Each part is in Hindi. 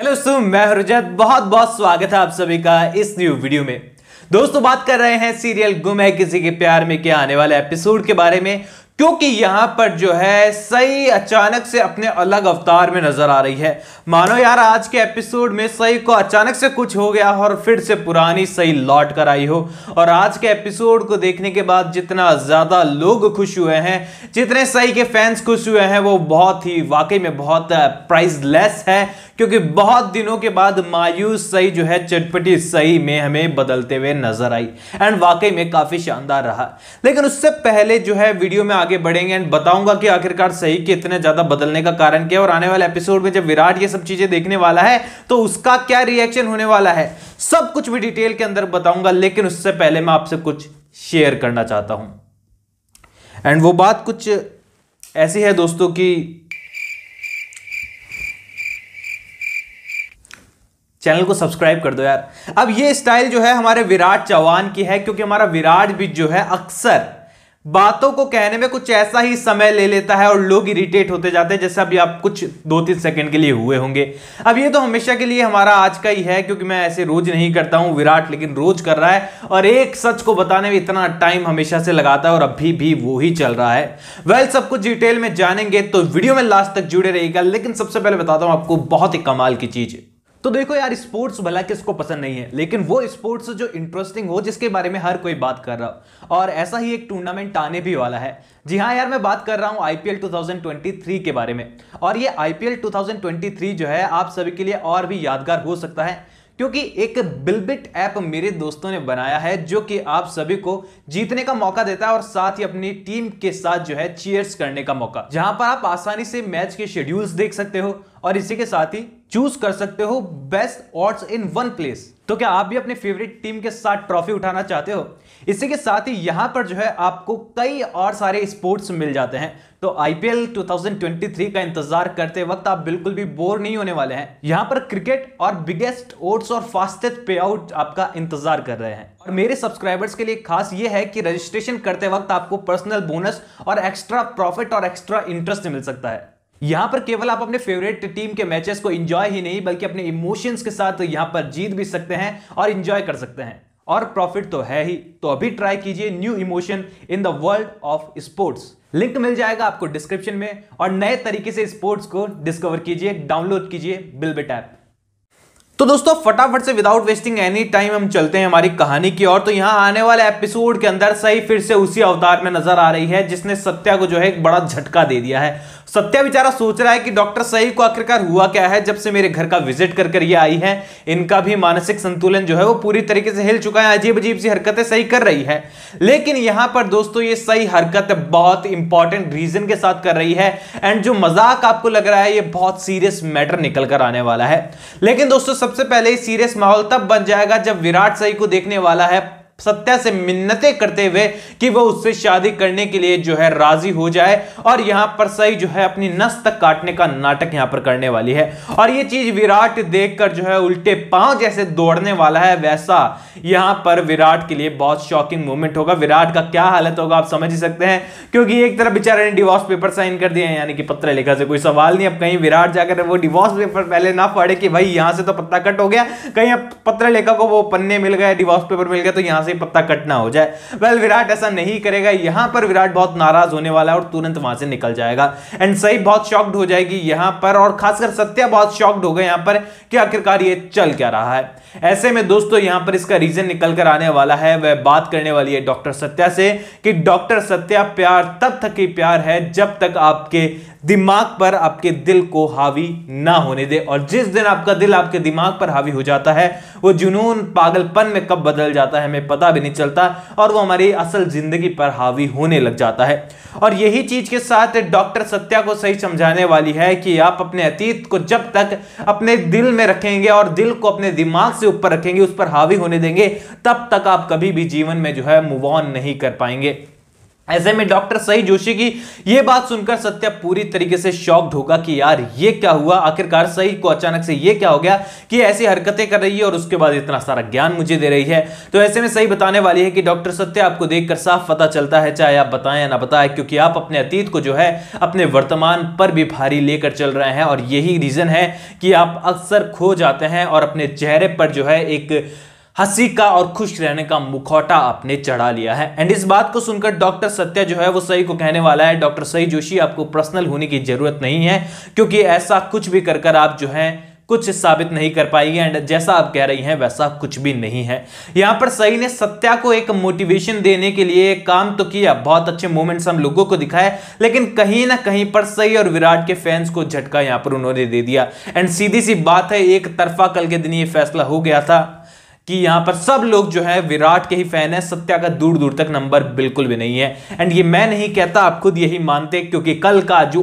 हेलो दोस्तों मैं हरजत बहुत बहुत स्वागत है आप सभी का इस न्यू वीडियो में दोस्तों बात कर रहे हैं सीरियल गुम है किसी के प्यार में क्या आने वाले एपिसोड के बारे में क्योंकि यहां पर जो है सही अचानक से अपने अलग अवतार में नजर आ रही है मानो यार आज के एपिसोड में सही को अचानक से कुछ हो गया और फिर से पुरानी सही लौट कर आई हो और आज के एपिसोड को देखने के बाद जितना ज्यादा लोग खुश हुए हैं जितने सही के फैंस खुश हुए हैं वो बहुत ही वाकई में बहुत प्राइजलेस है क्योंकि बहुत दिनों के बाद मायूस सही जो है चटपटी सही में हमें बदलते हुए नजर आई एंड वाकई में काफी शानदार रहा लेकिन उससे पहले जो है वीडियो में आगे बढ़ेंगे एंड बताऊंगा कि आखिरकार सही के इतने ज्यादा बदलने का कारण क्या है और आने वाले एपिसोड में जब विराट ये सब चीजें देखने वाला है तो उसका क्या रिएक्शन होने वाला है सब कुछ भी डिटेल के अंदर बताऊंगा लेकिन उससे पहले मैं आपसे कुछ शेयर करना चाहता हूं एंड वो बात कुछ ऐसी है दोस्तों की चैनल को सब्सक्राइब कर दो यार अब ये स्टाइल जो है हमारे विराट चौहान की है क्योंकि हमारा विराट भी जो है अक्सर बातों को कहने में कुछ ऐसा ही समय ले लेता है और लोग इरिटेट होते जाते हैं जैसे अभी आप कुछ दो तीन सेकंड के लिए हुए होंगे अब ये तो हमेशा के लिए हमारा आज का ही है क्योंकि मैं ऐसे रोज नहीं करता हूं विराट लेकिन रोज कर रहा है और एक सच को बताने में इतना टाइम हमेशा से लगाता है और अभी भी वो ही चल रहा है वेल सब कुछ डिटेल में जानेंगे तो वीडियो में लास्ट तक जुड़े रहेगा लेकिन सबसे पहले बताता हूं आपको बहुत ही कमाल की चीज़ तो देखो यार स्पोर्ट्स भला किसको पसंद नहीं है लेकिन वो स्पोर्ट्स जो इंटरेस्टिंग हो जिसके बारे में हर कोई बात कर रहा हो और ऐसा ही एक टूर्नामेंट आने भी वाला है जी हाँ यार मैं बात कर रहा हूँ आईपीएल 2023 के बारे में और ये आईपीएल 2023 जो है आप सभी के लिए और भी यादगार हो सकता है क्योंकि एक बिलबिट ऐप मेरे दोस्तों ने बनाया है जो कि आप सभी को जीतने का मौका देता है और साथ ही अपनी टीम के साथ जो है चीयर्स करने का मौका जहां पर आप आसानी से मैच के शेड्यूल्स देख सकते हो और इसी के साथ ही चूज कर सकते हो best odds in one place तो क्या आप भी अपने फेवरेट टीम के साथ ट्रॉफी उठाना चाहते हो इसी के साथ ही यहाँ पर जो है आपको कई और सारे स्पोर्ट्स मिल जाते हैं तो आईपीएल 2023 का इंतजार करते वक्त आप बिल्कुल भी बोर नहीं होने वाले हैं यहाँ पर क्रिकेट और बिगेस्ट ओट्स और फास्टेस्ट पे आउट आपका इंतजार कर रहे हैं और मेरे सब्सक्राइबर्स के लिए खास ये है कि रजिस्ट्रेशन करते वक्त आपको पर्सनल बोनस और एक्स्ट्रा प्रॉफिट और एक्स्ट्रा इंटरेस्ट मिल सकता है यहां पर केवल आप अपने फेवरेट टीम के मैचेस को एंजॉय ही नहीं बल्कि अपने इमोशंस के साथ यहां पर जीत भी सकते हैं और एंजॉय कर सकते हैं और प्रॉफिट तो है ही तो अभी ट्राई कीजिए new emotion in the world of sports link मिल जाएगा आपको डिस्क्रिप्शन में और नए तरीके से स्पोर्ट्स को डिस्कवर कीजिए डाउनलोड कीजिए बिलबेट ऐप तो दोस्तों फटाफट से विदाउट वेस्टिंग एनी टाइम हम चलते हैं हमारी कहानी की ओर तो यहाँ आने वाले एपिसोड के अंदर सही फिर से उसी अवतार में नजर आ रही है जिसने सत्या को जो है एक बड़ा झटका दे दिया है सत्या बेचारा सोच रहा है कि डॉक्टर सही को आखिरकार हुआ क्या है जब से मेरे घर का विजिट कर कर ये आई है इनका भी मानसिक संतुलन जो है वो पूरी तरीके से हिल चुका है अजीब अजीब सी हरकतें सही कर रही है लेकिन यहां पर दोस्तों ये सही हरकत बहुत इंपॉर्टेंट रीजन के साथ कर रही है एंड जो मजाक आपको लग रहा है ये बहुत सीरियस मैटर निकल कर आने वाला है लेकिन दोस्तों सबसे पहले सीरियस माहौल तब बन जाएगा जब विराट सही को देखने वाला है सत्या से मिन्नतें करते हुए कि वह उससे शादी करने के लिए जो है राजी हो जाए और यहां पर सही जो है अपनी नस तक काटने का नाटक यहां पर करने वाली है और ये चीज विराट देखकर जो है उल्टे पांव जैसे दौड़ने वाला है वैसा यहां पर विराट के लिए बहुत शॉकिंग मोमेंट होगा विराट का क्या हालत होगा आप समझ ही सकते हैं क्योंकि एक तरफ बेचारे ने डिवॉर्स पेपर साइन कर दिया यानी कि पत्र लिखा से कोई सवाल नहीं अब कहीं विराट जाकर वो डिवॉर्स पेपर पहले ना पड़े कि भाई यहां से तो पत्ता कट हो गया कहीं अब पत्र लेखा को वो पन्ने मिल गए डिवॉर्स पेपर मिल गया तो यहां से पत्ता कट ना हो जाए वेल विराट ऐसा नहीं करेगा यहां पर विराट बहुत नाराज होने वाला है और तुरंत वहां से निकल जाएगा एंड सही बहुत शॉक्ड हो जाएगी यहां पर और खासकर सत्या बहुत शॉक्ड हो गए यहाँ पर कि आखिरकार ये चल क्या रहा है ऐसे में दोस्तों यहां पर इसका रीजन निकल कर आने वाला है वह बात करने वाली है डॉक्टर सत्या से कि डॉक्टर सत्या प्यार तब तक ही प्यार है जब तक आपके दिमाग पर आपके दिल को हावी ना होने दे और जिस दिन आपका दिल आपके दिमाग पर हावी हो जाता है वो जुनून पागलपन में कब बदल जाता है हमें पता भी नहीं चलता और वो हमारी असल जिंदगी पर हावी होने लग जाता है और यही चीज के साथ डॉक्टर सत्या को सही समझाने वाली है कि आप अपने अतीत को जब तक अपने दिल में रखेंगे और दिल को अपने दिमाग से ऊपर रखेंगे उस पर हावी होने देंगे तब तक आप कभी भी जीवन में जो है मूव ऑन नहीं कर पाएंगे ऐसे में डॉक्टर सही जोशी की ये बात सुनकर सत्या पूरी तरीके से शॉक्ड होगा कि यार ये क्या हुआ आखिरकार सही को अचानक से ये क्या हो गया कि ऐसी हरकतें कर रही है और उसके बाद इतना सारा ज्ञान मुझे दे रही है तो ऐसे में सही बताने वाली है कि डॉक्टर सत्या आपको देखकर साफ पता चलता है चाहे आप बताएं या ना बताएं क्योंकि आप अपने अतीत को जो है अपने वर्तमान पर भी भारी लेकर चल रहे हैं और यही रीज़न है कि आप अक्सर खो जाते हैं और अपने चेहरे पर जो है एक हंसी का और खुश रहने का मुखौटा आपने चढ़ा लिया है एंड इस बात को सुनकर डॉक्टर सत्या जो है वो सही को कहने वाला है डॉक्टर सही जोशी आपको पर्सनल होने की जरूरत नहीं है क्योंकि ऐसा कुछ भी कर कर आप जो है कुछ साबित नहीं कर पाएगी एंड जैसा आप कह रही हैं वैसा कुछ भी नहीं है यहां पर सही ने सत्या को एक मोटिवेशन देने के लिए काम तो किया बहुत अच्छे मोमेंट्स हम लोगों को दिखाए लेकिन कहीं ना कहीं पर सही और विराट के फैंस को झटका यहां पर उन्होंने दे दिया एंड सीधी सी बात है एक तरफा कल के दिन ये फैसला हो गया था कि यहां पर सब लोग जो है विराट के ही फैन है सत्या का दूर दूर तक नंबर बिल्कुल भी नहीं है एंड ये मैं नहीं कहता आप खुद यही मानते क्योंकि कल का जो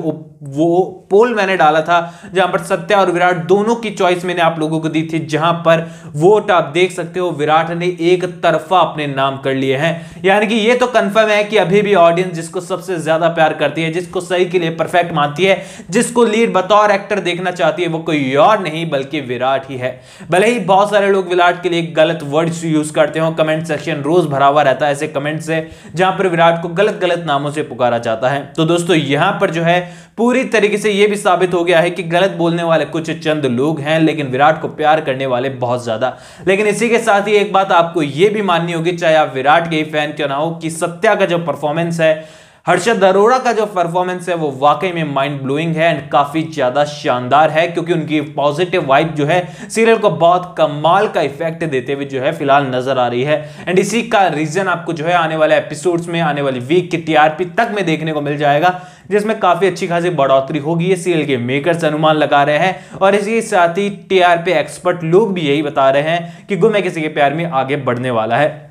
वो पोल मैंने डाला था जहां पर सत्या और विराट दोनों की चॉइस मैंने आप लोगों को दी थी जहां पर वोट आप देख सकते हो विराट ने एक तरफा अपने नाम कर लिए हैं यानी कि ये तो कंफर्म है कि अभी भी ऑडियंस जिसको सबसे ज्यादा प्यार करती है जिसको सही के लिए परफेक्ट मानती है जिसको लीड बतौर एक्टर देखना चाहती है वो कोई और नहीं बल्कि विराट ही है भले ही बहुत सारे लोग विराट के लिए गलत वर्ड्स यूज करते हो कमेंट सेक्शन रोज भरा हुआ रहता है ऐसे कमेंट से जहां पर विराट को गलत गलत नामों से पुकारा जाता है तो दोस्तों यहां पर जो है पूरी पूरी तरीके से यह भी साबित हो गया है कि गलत बोलने वाले कुछ चंद लोग हैं लेकिन विराट को प्यार करने वाले बहुत ज़्यादा लेकिन इसी के साथ ही एक बात आपको यह भी माननी होगी चाहे आप विराट के ही फैन क्यों ना हो कि सत्या का जो परफॉर्मेंस है हर्षद अरोड़ा का जो परफॉर्मेंस है वो वाकई में माइंड ब्लोइंग है एंड काफी ज्यादा शानदार है क्योंकि उनकी पॉजिटिव वाइब जो है सीरियल को बहुत कमाल का इफेक्ट देते हुए जो है फिलहाल नजर आ रही है एंड इसी का रीजन आपको जो है आने वाले एपिसोड्स में आने वाली वीक की टीआरपी तक में देखने को मिल जाएगा जिसमें काफी अच्छी खासी बढ़ोतरी होगी ये सीरियल के मेकर्स अनुमान लगा रहे हैं और इसी साथ ही टीआरपी एक्सपर्ट लोग भी यही बता रहे हैं कि गुम है किसी के प्यार में आगे बढ़ने वाला है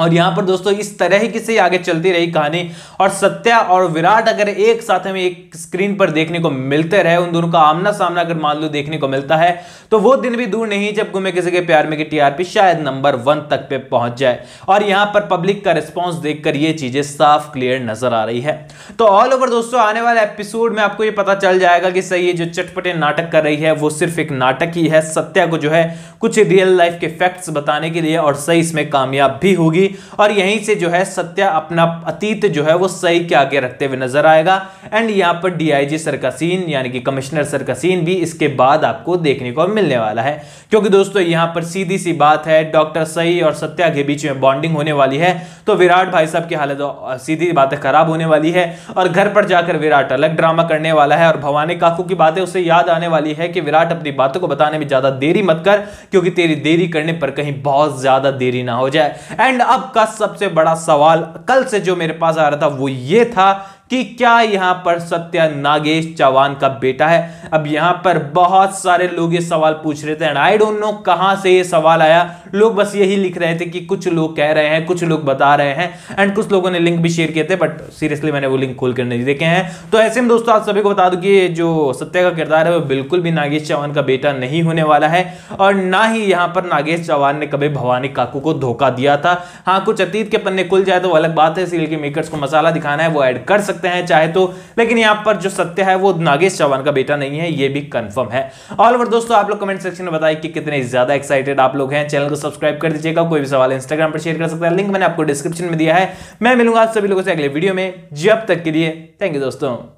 और यहाँ पर दोस्तों इस तरह की से आगे चलती रही कहानी और सत्या और विराट अगर एक साथ हमें एक स्क्रीन पर देखने को मिलते रहे उन दोनों का आमना सामना अगर मान लो देखने को मिलता है तो वो दिन भी दूर नहीं जब गुमे किसी के प्यार में की टीआरपी शायद नंबर वन तक पे पहुंच जाए और यहाँ पर पब्लिक का रिस्पॉन्स देख ये चीजें साफ क्लियर नजर आ रही है तो ऑल ओवर दोस्तों आने वाले एपिसोड में आपको ये पता चल जाएगा कि सही जो चटपटे नाटक कर रही है वो सिर्फ एक नाटक ही है सत्या को जो है कुछ रियल लाइफ के फैक्ट्स बताने के लिए और सही इसमें कामयाब भी होगी होगी और यहीं से जो है सत्या अपना अतीत जो है वो सही के आगे रखते हुए नजर आएगा एंड यहाँ पर डीआईजी सीन यानी कि कमिश्नर सर का सीन भी इसके बाद आपको देखने को मिलने वाला है क्योंकि दोस्तों यहाँ पर सीधी सी बात है डॉक्टर सई और सत्या के बीच में बॉन्डिंग होने वाली है तो विराट भाई साहब की हालत सीधी बातें खराब होने वाली है और घर पर जाकर विराट अलग ड्रामा करने वाला है और भवानी काकू की बातें उसे याद आने वाली है कि विराट अपनी बातों को बताने में ज्यादा देरी मत कर क्योंकि तेरी देरी करने पर कहीं बहुत ज्यादा देरी ना हो जाए एंड अब आपका सबसे बड़ा सवाल कल से जो मेरे पास आ रहा था वो ये था कि क्या यहां पर सत्या नागेश चौहान का बेटा है अब यहां पर बहुत सारे लोग ये सवाल पूछ रहे थे एंड आई डोंट नो कहां से ये सवाल आया लोग बस यही लिख रहे थे कि कुछ लोग कह रहे हैं कुछ लोग बता रहे हैं एंड कुछ लोगों ने लिंक भी शेयर किए थे बट सीरियसली मैंने वो लिंक खोल कर नहीं देखे हैं तो ऐसे में दोस्तों आप सभी को बता दूँ कि जो सत्या का किरदार है वो बिल्कुल भी नागेश चौहान का बेटा नहीं होने वाला है और ना ही यहाँ पर नागेश चौहान ने कभी भवानी काकू को धोखा दिया था हाँ कुछ अतीत के पन्ने खुल जाए तो अलग बात है सीरियल के मेकर्स को मसाला दिखाना है वो ऐड कर सकते हैं चाहे तो लेकिन यहां पर जो सत्य है वो नागेश चौहान का बेटा नहीं है करनी है ये भी कंफर्म है ऑल ओवर दोस्तों आप लोग कमेंट सेक्शन में बताए कि कितने ज्यादा एक्साइटेड आप लोग हैं चैनल को सब्सक्राइब कर दीजिएगा कोई भी सवाल इंस्टाग्राम पर शेयर कर सकता है लिंक मैंने आपको डिस्क्रिप्शन में दिया है मैं मिलूंगा आप सभी लोगों से अगले वीडियो में जब तक के लिए थैंक यू दोस्तों